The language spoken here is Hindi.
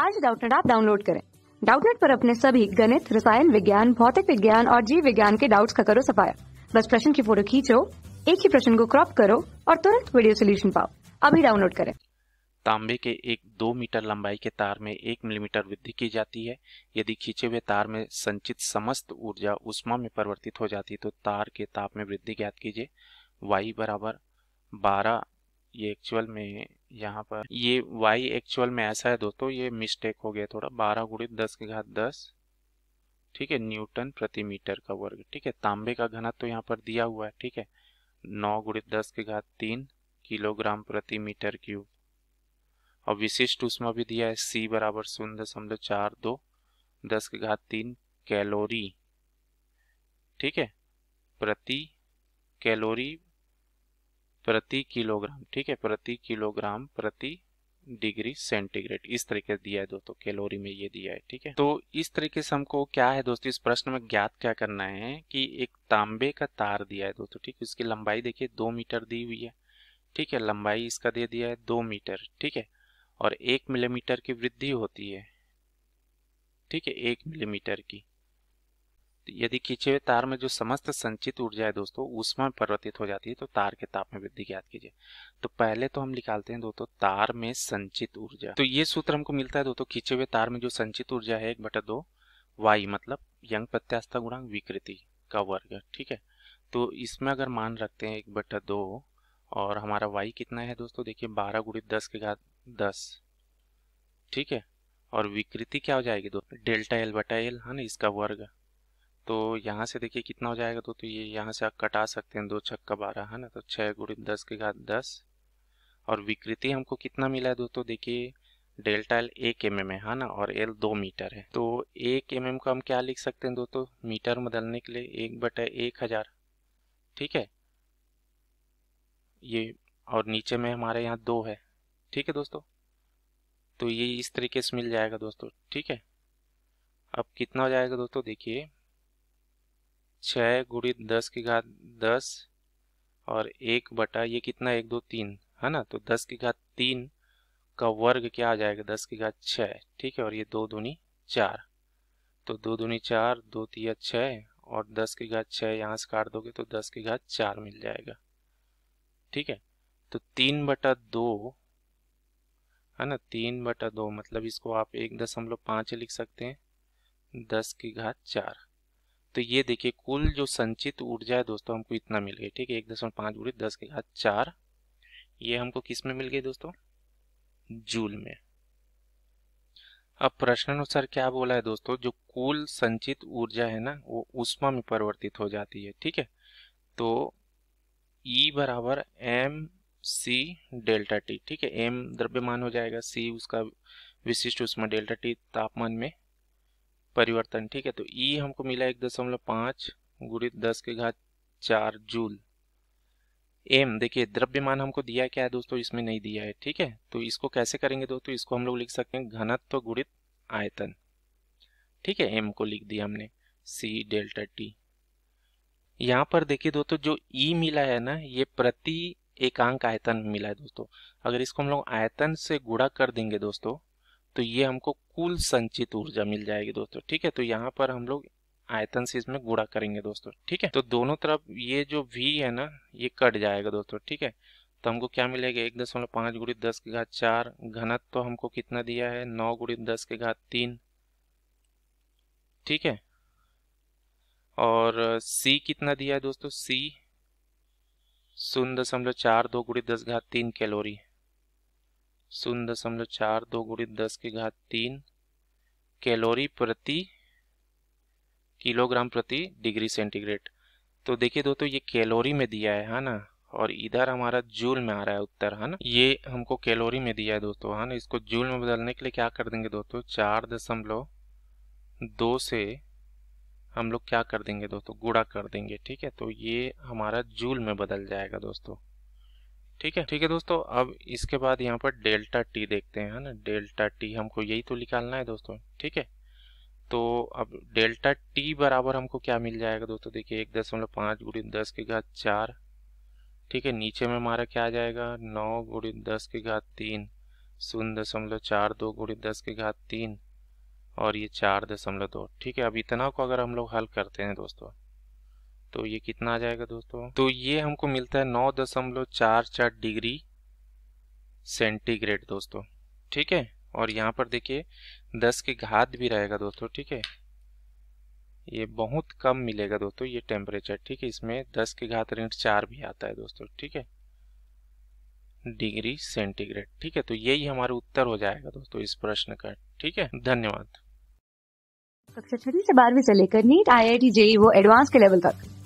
आज डाउटनेट आप डाउनलोड करें डाउटनेट पर अपने सभी गणित रसायन विज्ञान भौतिक विज्ञान और जीव विज्ञान के डाउट्स का करो सफाया बस प्रश्न की फोटो खींचो एक ही प्रश्न को क्रॉप करो और तुरंत वीडियो सोल्यूशन पाओ अभी डाउनलोड करें तांबे के एक दो मीटर लंबाई के तार में एक मिलीमीटर वृद्धि की जाती है यदि खींचे हुए तार में संचित समस्त ऊर्जा उष्मा में परिवर्तित हो जाती है तो तार के ताप में वृद्धि ज्ञात कीजिए वाई बराबर बारह ये एक्चुअल में यहाँ पर ये वाई एक्चुअल में ऐसा है दोस्तों ये मिस्टेक हो गया थोड़ा बारह गुड़ी दस के घात दस ठीक है न्यूटन प्रति मीटर का वर्ग ठीक है तांबे का घनत्व तो यहाँ पर दिया हुआ है ठीक है नौ गुड़ी दस के घात तीन किलोग्राम प्रति मीटर क्यूब और विशिष्ट उसमें भी दिया है सी बराबर शून्य दशमलव चार दो दस के घात तीन कैलोरी ठीक है प्रति कैलोरी प्रति किलोग्राम ठीक है प्रति किलोग्राम प्रति डिग्री सेंटीग्रेड इस तरीके से दिया है दोस्तों कैलोरी में ये दिया है ठीक है तो इस तरीके से हमको क्या है दोस्तों इस प्रश्न में ज्ञात क्या करना है कि एक तांबे का तार दिया है दोस्तों ठीक है इसकी लंबाई देखिए दो मीटर दी हुई है ठीक है लंबाई इसका दे दिया है दो मीटर ठीक है और एक मिलीमीटर की वृद्धि होती है ठीक है एक मिलीमीटर की यदि खींचे हुए तार में जो समस्त संचित ऊर्जा है दोस्तों उसमें परिवर्तित हो जाती है तो तार के ताप में वृद्धि ज्ञात कीजिए तो पहले तो हम निकालते हैं दोस्तों तार में संचित ऊर्जा तो ये सूत्र हमको मिलता है दोस्तों खींचे हुए तार में जो संचित ऊर्जा है एक बटा दो वाई मतलब यंग प्रत्यास्था गुणांक विकृति का वर्ग ठीक है तो इसमें अगर मान रखते हैं एक बटा दो और हमारा वाई कितना है दोस्तों देखिए बारह गुड़ी दस के घात दस ठीक है और विकृति क्या हो जाएगी दोस्तों डेल्टा एल बटा एल है ना इसका वर्ग तो यहाँ से देखिए कितना हो जाएगा तो, तो ये यहाँ से आप कटा सकते हैं दो छक्का बारह है ना तो छः गुड़ी दस के घाट दस और विकृति हमको कितना मिला है दोस्तों देखिए डेल्टा एल एक एम एम है ना और एल दो मीटर है तो एक एम एम को हम क्या लिख सकते हैं दोस्तों मीटर बदलने के लिए एक बटे एक हज़ार ठीक है ये और नीचे में हमारे यहाँ दो है ठीक है दोस्तों तो ये इस तरीके से मिल जाएगा दोस्तों ठीक है अब कितना हो जाएगा दोस्तों देखिए छः गुड़ी दस की घात दस और एक बटा ये कितना एक दो तीन है ना तो दस की घात तीन का वर्ग क्या आ जाएगा दस की घात छः ठीक है और ये दो दूनी चार तो दो दूनी चार दो तिया छः और दस की घात छः यहाँ से काट दोगे तो दस की घात चार मिल जाएगा ठीक है तो तीन बटा दो है ना तीन बटा दो मतलब इसको आप एक दशमलव पाँच लिख सकते हैं दस की घात चार तो ये देखिए कुल जो संचित ऊर्जा है दोस्तों हमको इतना मिल गया ठीक है एक दशमलव पाँच गुड़ित दस के घात चार ये हमको किस में मिल गई दोस्तों जूल में अब प्रश्न अनुसार क्या बोला है दोस्तों जो कुल संचित ऊर्जा है ना वो उष्मा में परिवर्तित हो जाती है ठीक है तो ई e बराबर एम सी डेल्टा टी ठीक है एम द्रव्यमान हो जाएगा सी उसका विशिष्ट उष्मा डेल्टा टी तापमान में परिवर्तन ठीक है तो ई e हमको मिला एक दशमलव पाँच गुणित दस के घात चार जूल एम देखिए द्रव्यमान हमको दिया क्या है दोस्तों इसमें नहीं दिया है ठीक है तो इसको कैसे करेंगे दोस्तों इसको हम लोग लिख सकते हैं घनत्व गुणित आयतन ठीक है एम को लिख दिया हमने सी डेल्टा टी यहाँ पर देखिए दोस्तों जो ई e मिला है ना ये प्रति एकांक आयतन मिला है दोस्तों अगर इसको हम लोग आयतन से गुड़ा कर देंगे दोस्तों तो ये हमको कुल संचित ऊर्जा मिल जाएगी दोस्तों ठीक है तो यहाँ पर हम लोग आयतन से इसमें गुड़ा करेंगे दोस्तों ठीक है तो दोनों तरफ ये जो वी है ना ये कट जाएगा दोस्तों ठीक है तो हमको क्या मिलेगा एक दशमलव पाँच गुड़ी दस के घात चार घनत तो हमको कितना दिया है नौ गुड़ी दस के घात तीन ठीक है और सी कितना दिया है दोस्तों सी शून्य दशमलव चार दो गुड़ी दस घात तीन कैलोरी शून्य दशमलव चार दो गुणित दस के घात तीन कैलोरी प्रति किलोग्राम प्रति डिग्री सेंटीग्रेड तो देखिए दोस्तों ये कैलोरी में दिया है है हाँ ना और इधर हमारा जूल में आ रहा है उत्तर है हाँ ना ये हमको कैलोरी में दिया है दोस्तों है हाँ ना इसको जूल में बदलने के लिए क्या कर देंगे दोस्तों चार दशमलव दो से हम लोग क्या कर देंगे दोस्तों गुड़ा कर देंगे ठीक है तो ये हमारा जूल में बदल जाएगा दोस्तों ठीक है ठीक है दोस्तों अब इसके बाद यहाँ पर डेल्टा टी देखते हैं ना डेल्टा टी हमको यही तो निकालना है दोस्तों ठीक है तो अब डेल्टा टी बराबर हमको क्या मिल जाएगा दोस्तों देखिए एक दशमलव पाँच गुड़ी दस के घात चार ठीक है नीचे में हमारा क्या आ जाएगा नौ गुड़ी दस के घात तीन शून्य दशमलव चार दो गुड़ी दस के घात तीन और ये चार दशमलव दो ठीक है अब इतना को अगर हम लोग हल करते हैं दोस्तों तो ये कितना आ जाएगा दोस्तों तो ये हमको मिलता है नौ दशमलव चार चार डिग्री सेंटीग्रेड दोस्तों ठीक है और यहाँ पर देखिए दस के घात भी रहेगा दोस्तों ठीक है ये बहुत कम मिलेगा दोस्तों ये टेम्परेचर ठीक है इसमें दस के घात ऋण चार भी आता है दोस्तों ठीक है डिग्री सेंटीग्रेड ठीक है तो यही हमारा उत्तर हो जाएगा दोस्तों इस प्रश्न का ठीक है धन्यवाद कक्षा छठी से बारहवीं से लेकर NEET I I T JEE वो एडवांस के लेवल तक